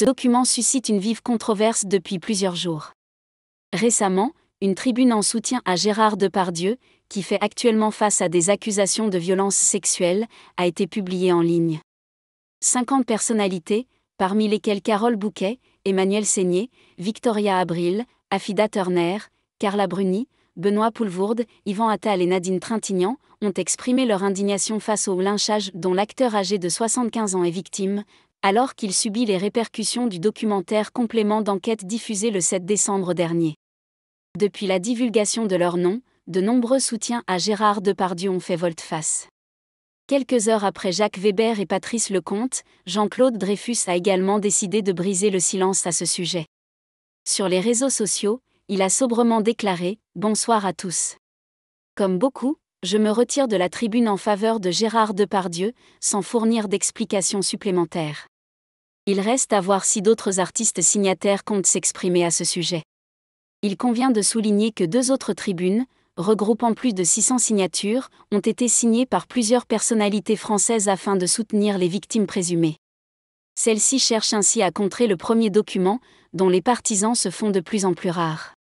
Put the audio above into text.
Ce document suscite une vive controverse depuis plusieurs jours. Récemment, une tribune en soutien à Gérard Depardieu, qui fait actuellement face à des accusations de violences sexuelles, a été publiée en ligne. 50 personnalités, parmi lesquelles Carole Bouquet, Emmanuel Seigné, Victoria Abril, Afida Turner, Carla Bruni, Benoît Poulvourde, Yvan Attal et Nadine Trintignant, ont exprimé leur indignation face au lynchage dont l'acteur âgé de 75 ans est victime, alors qu'il subit les répercussions du documentaire complément d'enquête diffusé le 7 décembre dernier. Depuis la divulgation de leur nom, de nombreux soutiens à Gérard Depardieu ont fait volte-face. Quelques heures après Jacques Weber et Patrice Lecomte, Jean-Claude Dreyfus a également décidé de briser le silence à ce sujet. Sur les réseaux sociaux, il a sobrement déclaré Bonsoir à tous. Comme beaucoup, je me retire de la tribune en faveur de Gérard Depardieu, sans fournir d'explications supplémentaires. Il reste à voir si d'autres artistes signataires comptent s'exprimer à ce sujet. Il convient de souligner que deux autres tribunes, regroupant plus de 600 signatures, ont été signées par plusieurs personnalités françaises afin de soutenir les victimes présumées. Celles-ci cherchent ainsi à contrer le premier document, dont les partisans se font de plus en plus rares.